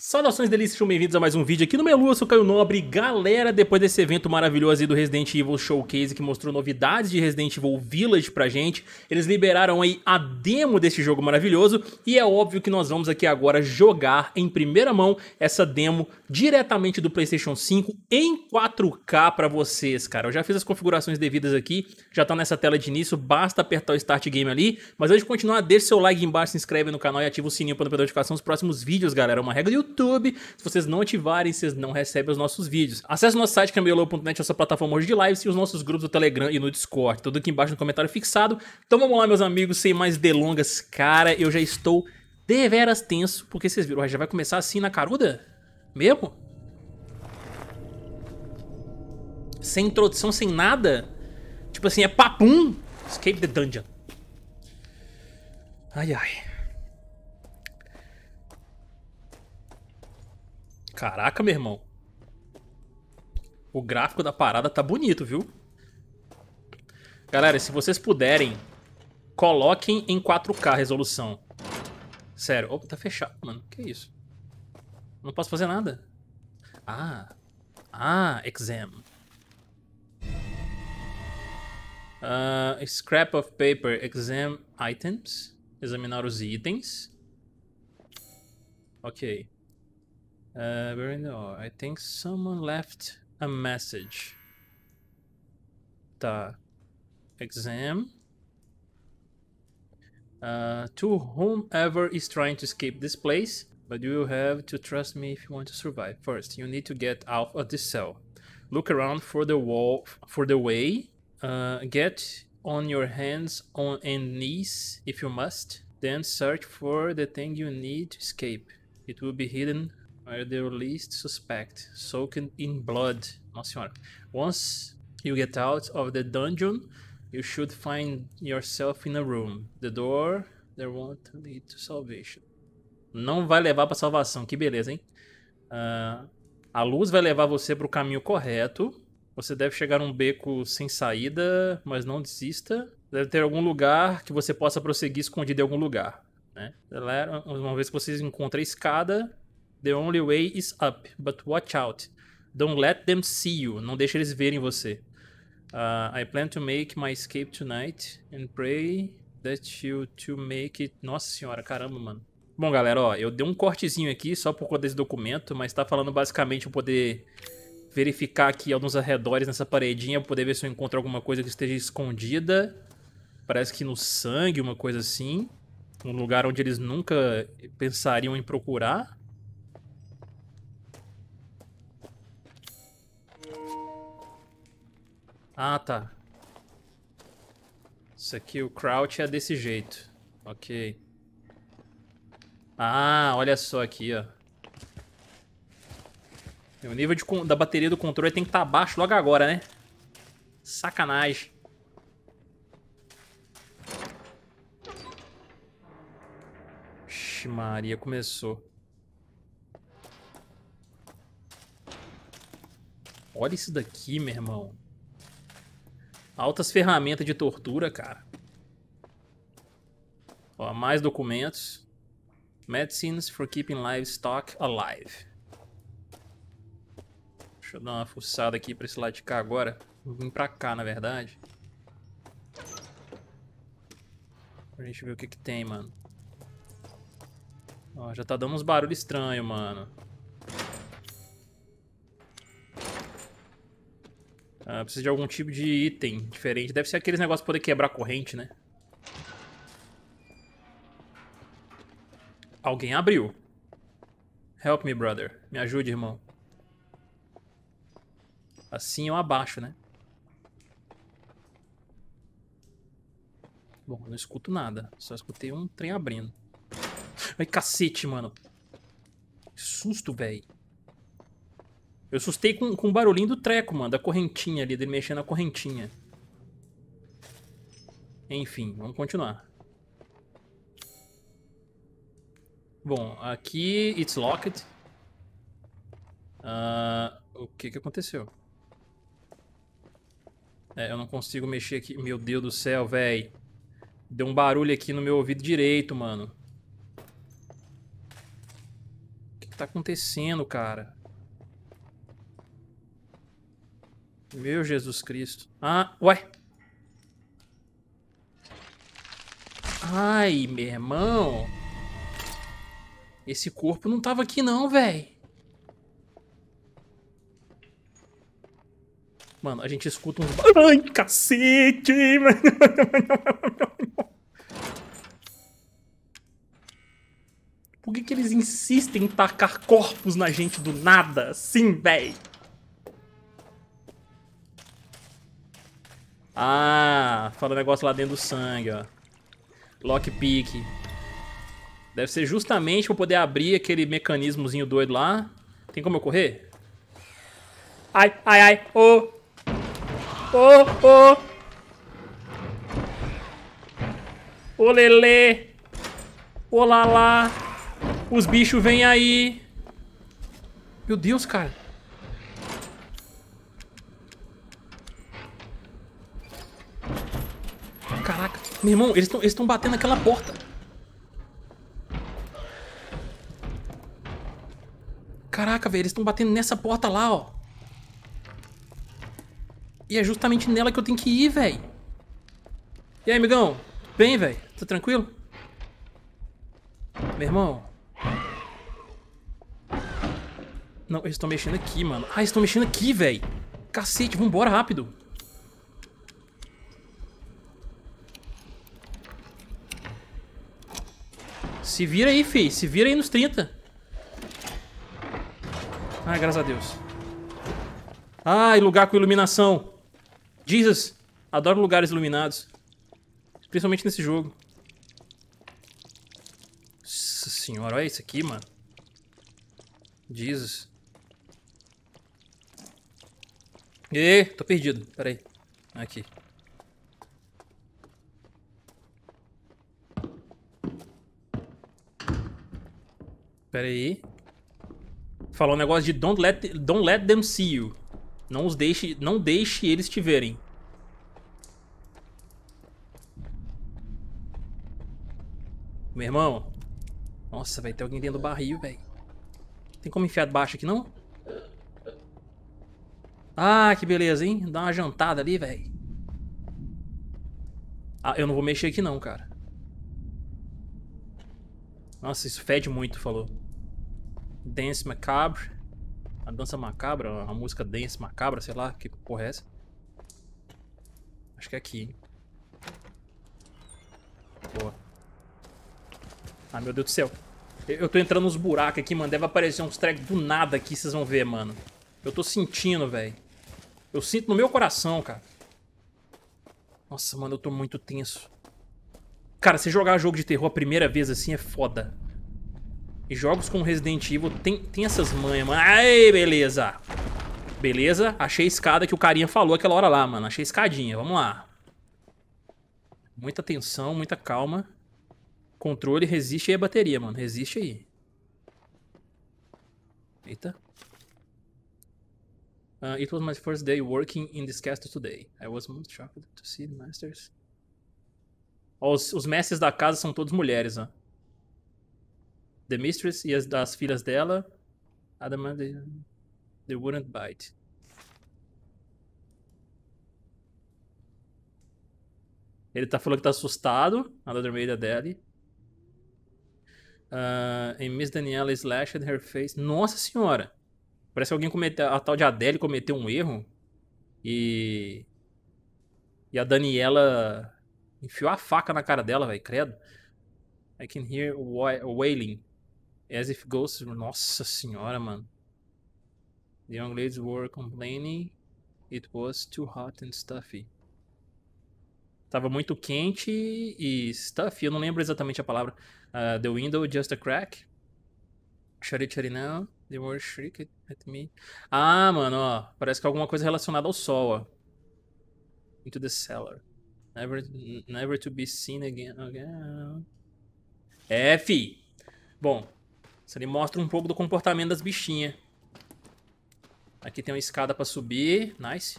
Saudações delícias, bem-vindos a mais um vídeo aqui no Melu, eu sou Caio Nobre. Galera, depois desse evento maravilhoso aí do Resident Evil Showcase, que mostrou novidades de Resident Evil Village pra gente, eles liberaram aí a demo desse jogo maravilhoso, e é óbvio que nós vamos aqui agora jogar em primeira mão essa demo diretamente do Playstation 5 em 4K pra vocês, cara. Eu já fiz as configurações devidas aqui, já tá nessa tela de início, basta apertar o Start Game ali, mas antes de continuar, deixa seu like embaixo, se inscreve no canal e ativa o sininho pra não perder notificação dos próximos vídeos, galera, é uma regra do YouTube YouTube. Se vocês não ativarem, vocês não recebem os nossos vídeos. Acesse o nosso site a nossa plataforma hoje de lives e os nossos grupos do Telegram e no Discord. Tudo aqui embaixo no comentário fixado. Então vamos lá, meus amigos, sem mais delongas. Cara, eu já estou deveras tenso, porque vocês viram, já vai começar assim na caruda? Mesmo? Sem introdução, sem nada? Tipo assim, é papum? Escape the dungeon. Ai, ai. Caraca, meu irmão. O gráfico da parada tá bonito, viu? Galera, se vocês puderem, coloquem em 4K a resolução. Sério. Opa, tá fechado, mano. Que isso? Não posso fazer nada. Ah. Ah, exam. Uh, scrap of paper, exam items. Examinar os itens. Ok. Uh, where I think someone left a message. The exam. Uh, to whomever is trying to escape this place, but you have to trust me if you want to survive. First, you need to get out of this cell. Look around for the wall, for the way. Uh, get on your hands on and knees if you must. Then search for the thing you need to escape. It will be hidden Where the least suspect, soaked in blood. Nossa senhora. Once you get out of the dungeon, you should find yourself in a room. The door there won't lead to salvation. Não vai levar para salvação, que beleza, hein? Uh, a luz vai levar você para o caminho correto. Você deve chegar num beco sem saída, mas não desista. Deve ter algum lugar que você possa prosseguir escondido em algum lugar. Né? Uma vez que você encontra a escada, The only way is up, but watch out. Don't let them see you. Não deixe eles verem você. Uh, I plan to make my escape tonight and pray that you to make it. Nossa senhora, caramba, mano. Bom, galera, ó, eu dei um cortezinho aqui só por conta desse documento, mas tá falando basicamente eu poder verificar aqui alguns arredores nessa paredinha, poder ver se eu encontro alguma coisa que esteja escondida. Parece que no sangue, uma coisa assim. Um lugar onde eles nunca pensariam em procurar. Ah, tá. Isso aqui, o crouch é desse jeito. Ok. Ah, olha só aqui, ó. O nível de, da bateria do controle tem que estar tá baixo logo agora, né? Sacanagem. Vixe Maria, começou. Olha isso daqui, meu irmão. Altas ferramentas de tortura, cara. Ó, mais documentos. Medicines for keeping livestock alive. Deixa eu dar uma fuçada aqui pra esse lado de cá agora. Vim pra cá, na verdade. Pra gente ver o que que tem, mano. Ó, já tá dando uns barulhos estranhos, mano. Ah, precisa de algum tipo de item diferente. Deve ser aqueles negócios pra poder quebrar corrente, né? Alguém abriu. Help me, brother. Me ajude, irmão. Assim eu abaixo, né? Bom, não escuto nada. Só escutei um trem abrindo. Ai, cacete, mano. Que susto, velho. Eu assustei com, com o barulhinho do treco, mano, da correntinha ali, dele mexendo na correntinha. Enfim, vamos continuar. Bom, aqui, it's locked. Uh, o que que aconteceu? É, eu não consigo mexer aqui. Meu Deus do céu, velho. Deu um barulho aqui no meu ouvido direito, mano. O que, que tá acontecendo, cara? Meu Jesus Cristo. Ah, ué. Ai, meu irmão. Esse corpo não tava aqui não, velho. Mano, a gente escuta uns... Ai, cacete! Por que que eles insistem em tacar corpos na gente do nada? Sim, velho. Ah, fala um negócio lá dentro do sangue, ó. Lockpick. Deve ser justamente pra poder abrir aquele mecanismozinho doido lá. Tem como eu correr? Ai, ai, ai. Ô! Ô, ô! Ô, lelê! Olá, lá! Os bichos vêm aí! Meu Deus, cara! Caraca. Meu irmão, eles estão batendo aquela porta. Caraca, velho, eles estão batendo nessa porta lá, ó. E é justamente nela que eu tenho que ir, velho. E aí, amigão? Bem, velho? Tá tranquilo? Meu irmão. Não, eles estão mexendo aqui, mano. Ah, eles estão mexendo aqui, velho. Cacete, vambora rápido. Se vira aí, fi. Se vira aí nos 30. Ai, graças a Deus. Ai, lugar com iluminação. Jesus. Adoro lugares iluminados. Principalmente nesse jogo. Nossa senhora, olha isso aqui, mano. Jesus. E tô perdido. Pera aí. Aqui. Pera aí. Falou um negócio de don't let, don't let them see you. Não os deixe, não deixe eles te verem. Meu irmão. Nossa, vai ter alguém dentro do barril, velho. Tem como enfiar baixo aqui, não? Ah, que beleza, hein? Dá uma jantada ali, velho. Ah, eu não vou mexer aqui não, cara. Nossa, isso fede muito, falou. Dance Macabre. A dança macabra, a música Dance Macabra, sei lá, que porra é essa? Acho que é aqui, hein? Boa. Ah, meu Deus do céu. Eu tô entrando nos buracos aqui, mano. Deve aparecer uns tracks do nada aqui, vocês vão ver, mano. Eu tô sentindo, velho. Eu sinto no meu coração, cara. Nossa, mano, eu tô muito tenso. Cara, se jogar jogo de terror a primeira vez assim é foda. E jogos com Resident Evil tem, tem essas manhas, mano. Ai, beleza. Beleza, achei a escada que o carinha falou aquela hora lá, mano. Achei a escadinha, vamos lá. Muita atenção, muita calma. Controle, resiste aí a bateria, mano. Resiste aí. Eita. Uh, it was my first day working in this castle today. I was most shocked to see the masters. Os, os mestres da casa são todos mulheres, ó. The Mistress e as das filhas dela. Adam they, they wouldn't bite. Ele tá falando que tá assustado. A dormida dele. Uh, ah, and Miss Daniela slashed her face. Nossa senhora! Parece que alguém cometeu. A tal de Adele cometeu um erro. E. E a Daniela Enfiou a faca na cara dela, velho, credo. I can hear wailing. As if ghosts. Nossa senhora, mano. The young ladies were complaining it was too hot and stuffy. Tava muito quente e stuffy, eu não lembro exatamente a palavra. Uh, the window just a crack. Shut it, shut it now. They were shrieking at me. Ah, mano, ó. Parece que é alguma coisa relacionada ao sol, ó. Into the cellar. Never, never to be seen again. É, fi. Bom, isso ali mostra um pouco do comportamento das bichinhas. Aqui tem uma escada pra subir. Nice.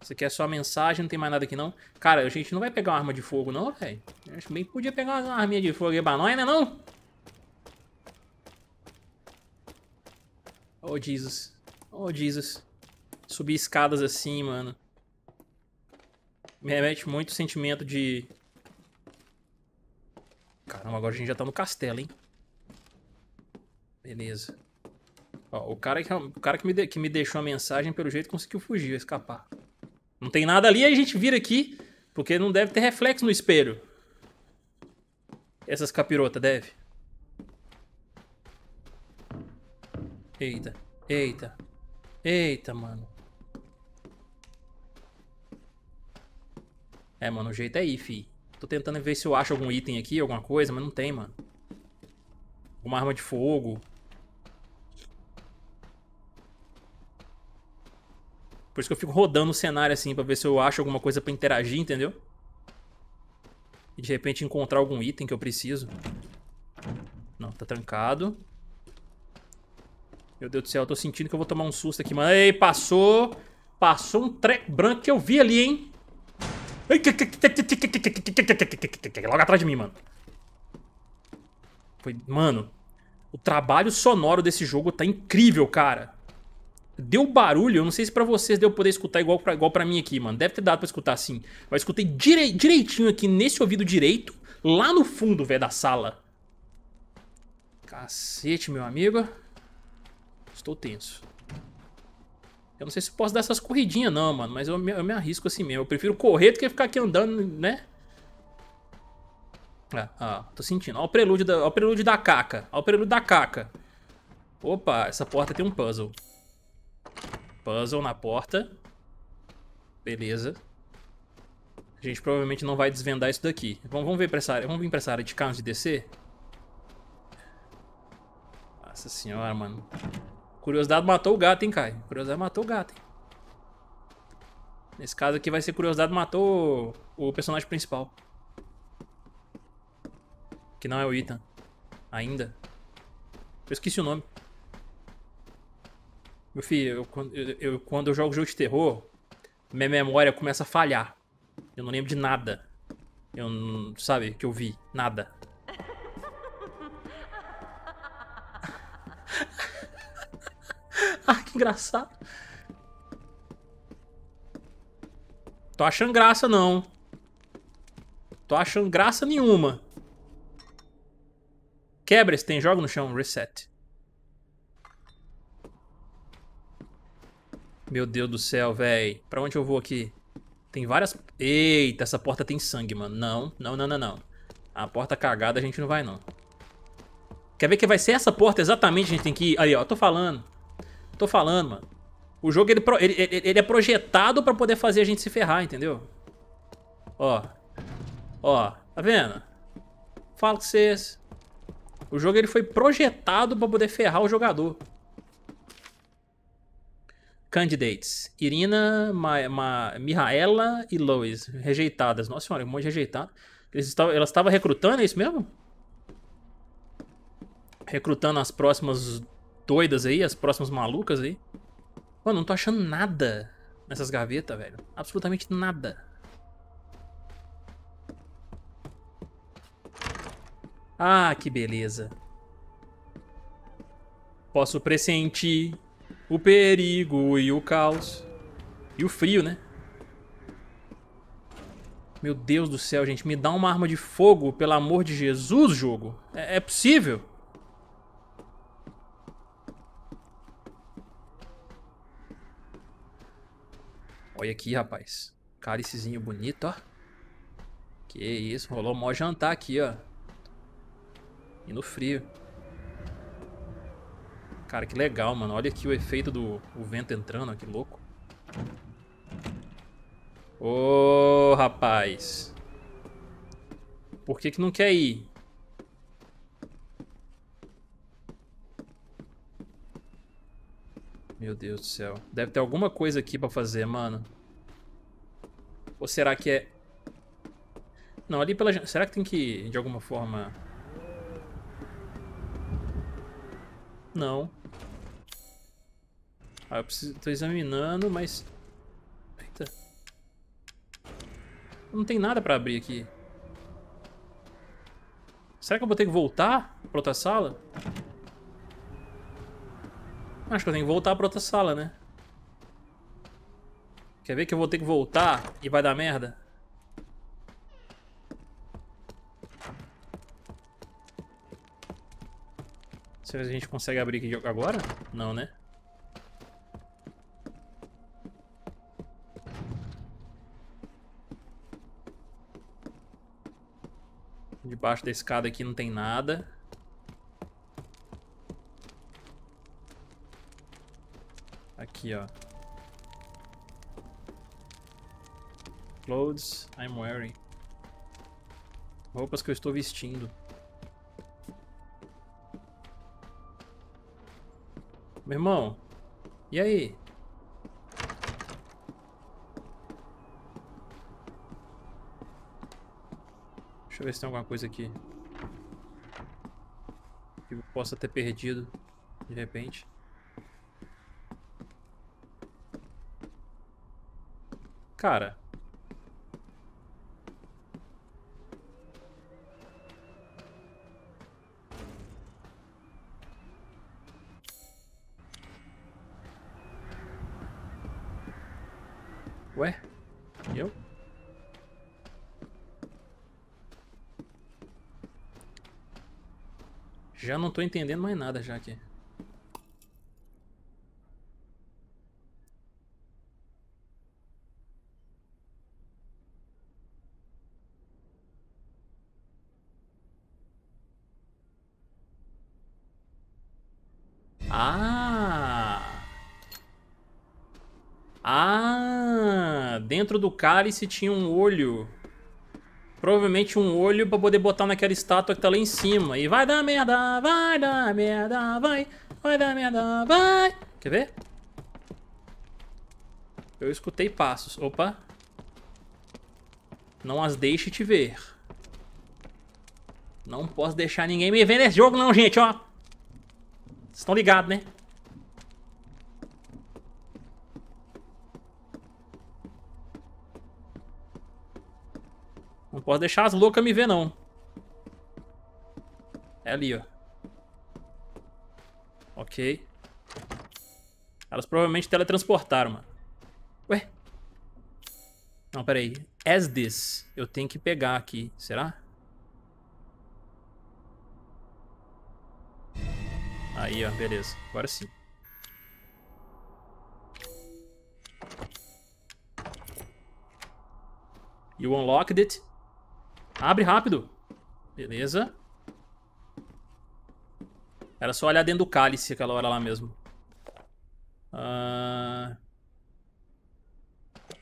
Isso aqui é só a mensagem, não tem mais nada aqui não. Cara, a gente não vai pegar uma arma de fogo não, velho. Acho que bem podia pegar uma arminha de fogo aí pra nós, né não? Oh, Jesus. Oh, Jesus. Subir escadas assim, mano me remete muito o sentimento de... Caramba, agora a gente já tá no castelo, hein? Beleza. Ó, o cara, que, é, o cara que, me de, que me deixou a mensagem, pelo jeito, conseguiu fugir, escapar. Não tem nada ali, aí a gente vira aqui, porque não deve ter reflexo no espelho. Essas capirotas, deve. Eita, eita. Eita, mano. É, mano, o jeito é ir, fi. Tô tentando ver se eu acho algum item aqui, alguma coisa, mas não tem, mano. Uma arma de fogo. Por isso que eu fico rodando o cenário assim, pra ver se eu acho alguma coisa pra interagir, entendeu? E de repente encontrar algum item que eu preciso. Não, tá trancado. Meu Deus do céu, eu tô sentindo que eu vou tomar um susto aqui, mano. Ei, passou! Passou um treco branco que eu vi ali, hein? Logo atrás de mim, mano. Foi, mano, o trabalho sonoro desse jogo tá incrível, cara. Deu barulho, eu não sei se pra vocês deu poder escutar igual pra, igual pra mim aqui, mano. Deve ter dado pra escutar sim. Mas escutei direi, direitinho aqui nesse ouvido direito, lá no fundo, velho, da sala. Cacete, meu amigo. Estou tenso. Eu não sei se posso dar essas corridinhas, não, mano. Mas eu me, eu me arrisco assim mesmo. Eu prefiro correr do que ficar aqui andando, né? Ah, ah, tô sentindo. Ó o prelúdio da, o prelúdio da caca. Ó o prelúdio da caca. Opa, essa porta tem um puzzle. Puzzle na porta. Beleza. A gente provavelmente não vai desvendar isso daqui. Vamos, vamos ver pra essa área. Vamos vir pra essa área de carros de descer. Nossa senhora, mano. Curiosidade matou o gato, hein, Caio? Curiosidade matou o gato, hein? Nesse caso aqui vai ser curiosidade matou o personagem principal. Que não é o Ethan. Ainda. Eu esqueci o nome. Meu filho, eu, eu, eu, quando eu jogo jogo de terror, minha memória começa a falhar. Eu não lembro de nada. Eu não, sabe, que eu vi. Nada. engraçado Tô achando graça, não. Tô achando graça nenhuma. Quebra se tem, joga no chão, reset. Meu Deus do céu, velho. Pra onde eu vou aqui? Tem várias... Eita, essa porta tem sangue, mano. Não, não, não, não, não. A porta cagada a gente não vai, não. Quer ver que vai ser essa porta exatamente que a gente tem que ir? Aí, ó, tô falando. Tô falando, mano. O jogo, ele, ele, ele, ele, é projetado pra poder fazer a gente se ferrar, entendeu? Ó. Ó. Tá vendo? Falo com vocês. O jogo, ele foi projetado pra poder ferrar o jogador. Candidates. Irina, Ma, Ma, Mihaela e Lois. Rejeitadas. Nossa senhora, um monte de rejeitado. Eles estavam, elas estavam recrutando, é isso mesmo? Recrutando as próximas doidas aí, as próximas malucas aí. Mano, não tô achando nada nessas gavetas, velho. Absolutamente nada. Ah, que beleza. Posso pressentir o perigo e o caos. E o frio, né? Meu Deus do céu, gente. Me dá uma arma de fogo, pelo amor de Jesus, jogo. É, é possível? Olha aqui, rapaz. Cálicezinho bonito, ó. Que isso, rolou mó jantar aqui, ó. E no frio. Cara, que legal, mano. Olha aqui o efeito do o vento entrando, ó, que louco. Ô, oh, rapaz. Por que que não quer ir? Meu Deus do céu. Deve ter alguma coisa aqui pra fazer, mano. Ou será que é... Não, ali pela Será que tem que, de alguma forma... Não. Ah, eu preciso... Tô examinando, mas... Eita. Não tem nada pra abrir aqui. Será que eu vou ter que voltar pra outra sala? Acho que eu tenho que voltar pra outra sala, né? Quer ver que eu vou ter que voltar e vai dar merda? Será que a gente consegue abrir aqui agora? Não, né? Debaixo da escada aqui não tem nada. aqui, ó. Clothes I'm wearing. Roupas que eu estou vestindo. Meu irmão, e aí? Deixa eu ver se tem alguma coisa aqui. Que eu possa ter perdido, de repente. cara. Ué? E eu? Já não tô entendendo mais nada já aqui. dentro do cálice tinha um olho. Provavelmente um olho pra poder botar naquela estátua que tá lá em cima. E vai dar merda, vai dar merda, vai, vai dar merda, vai. Quer ver? Eu escutei passos. Opa. Não as deixe te ver. Não posso deixar ninguém me ver nesse jogo não, gente, ó. Vocês estão ligados, né? Não posso deixar as loucas me ver, não. É ali, ó. Ok. Elas provavelmente teletransportaram, mano. Ué? Não, peraí. As this. Eu tenho que pegar aqui. Será? Aí, ó. Beleza. Agora sim. You unlocked it. Abre rápido. Beleza. Era só olhar dentro do cálice aquela hora lá mesmo. Ah.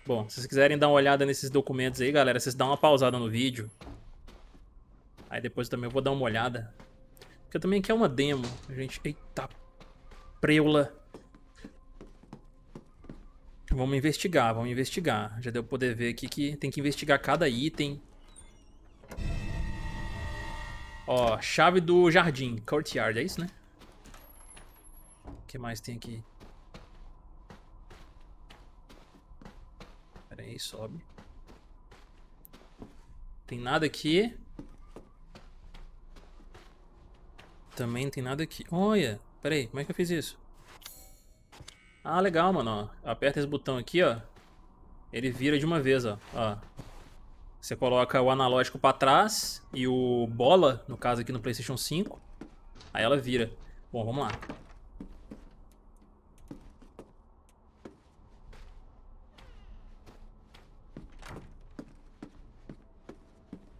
Bom, se vocês quiserem dar uma olhada nesses documentos aí, galera, vocês dão uma pausada no vídeo. Aí depois também eu vou dar uma olhada. Porque também quero é uma demo. A gente... Eita... Preula. Vamos investigar, vamos investigar. Já deu pra poder ver aqui que tem que investigar cada item. Ó, chave do jardim. Courtyard, é isso, né? O que mais tem aqui? Pera aí, sobe. Tem nada aqui. Também tem nada aqui. Olha, pera aí, como é que eu fiz isso? Ah, legal, mano, ó. Aperta esse botão aqui, ó. Ele vira de uma vez, ó. Ó. Você coloca o analógico para trás e o bola, no caso aqui no PlayStation 5. Aí ela vira. Bom, vamos lá.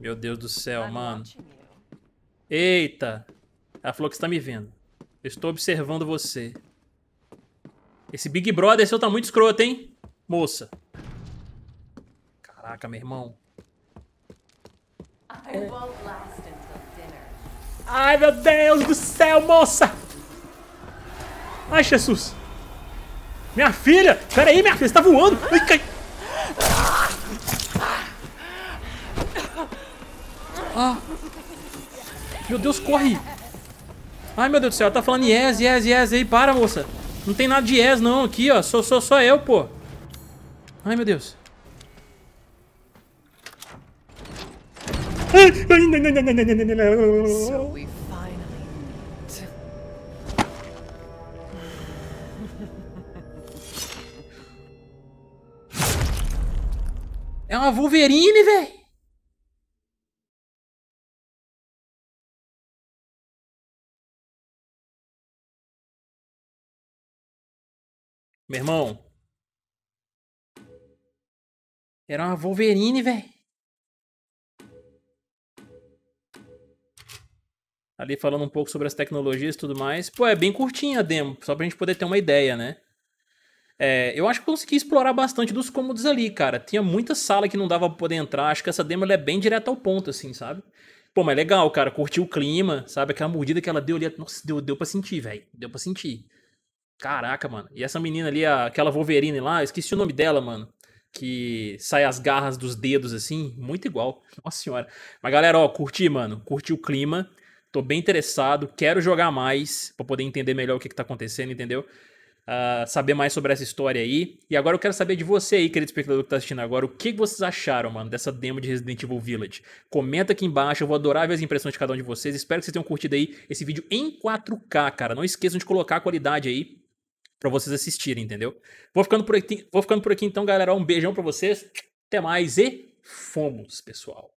Meu Deus do céu, mano. Eita! Ela falou que está me vendo. Eu estou observando você. Esse Big Brother seu tá muito escroto, hein? Moça. Caraca, meu irmão. Ai, meu Deus do céu, moça! Ai, Jesus! Minha filha! Pera aí, minha filha, você tá voando! Ai, cai... Ah. Meu Deus, corre! Ai, meu Deus do céu, ela tá falando yes, yes, yes aí, para, moça! Não tem nada de yes, não, aqui, ó, sou, sou só eu, pô! Ai, meu Deus! So we finally meet. É uma Wolverine, velho. Meu irmão. Era uma Wolverine, velho. ali falando um pouco sobre as tecnologias e tudo mais. Pô, é bem curtinha a demo, só pra gente poder ter uma ideia, né? É, eu acho que consegui explorar bastante dos cômodos ali, cara. Tinha muita sala que não dava pra poder entrar. Acho que essa demo é bem direta ao ponto, assim, sabe? Pô, mas legal, cara. Curti o clima, sabe? Aquela mordida que ela deu ali. Nossa, deu, deu pra sentir, velho. Deu pra sentir. Caraca, mano. E essa menina ali, aquela Wolverine lá, esqueci o nome dela, mano que sai as garras dos dedos assim, muito igual. Nossa senhora. Mas galera, ó, curti, mano. Curti o clima. Tô bem interessado, quero jogar mais para poder entender melhor o que, que tá acontecendo, entendeu? Uh, saber mais sobre essa história aí. E agora eu quero saber de você aí, querido espectador que tá assistindo agora, o que vocês acharam, mano, dessa demo de Resident Evil Village. Comenta aqui embaixo, eu vou adorar ver as impressões de cada um de vocês. Espero que vocês tenham curtido aí esse vídeo em 4K, cara. Não esqueçam de colocar a qualidade aí para vocês assistirem, entendeu? Vou ficando por aqui, vou ficando por aqui então, galera. Um beijão para vocês. Até mais e fomos, pessoal.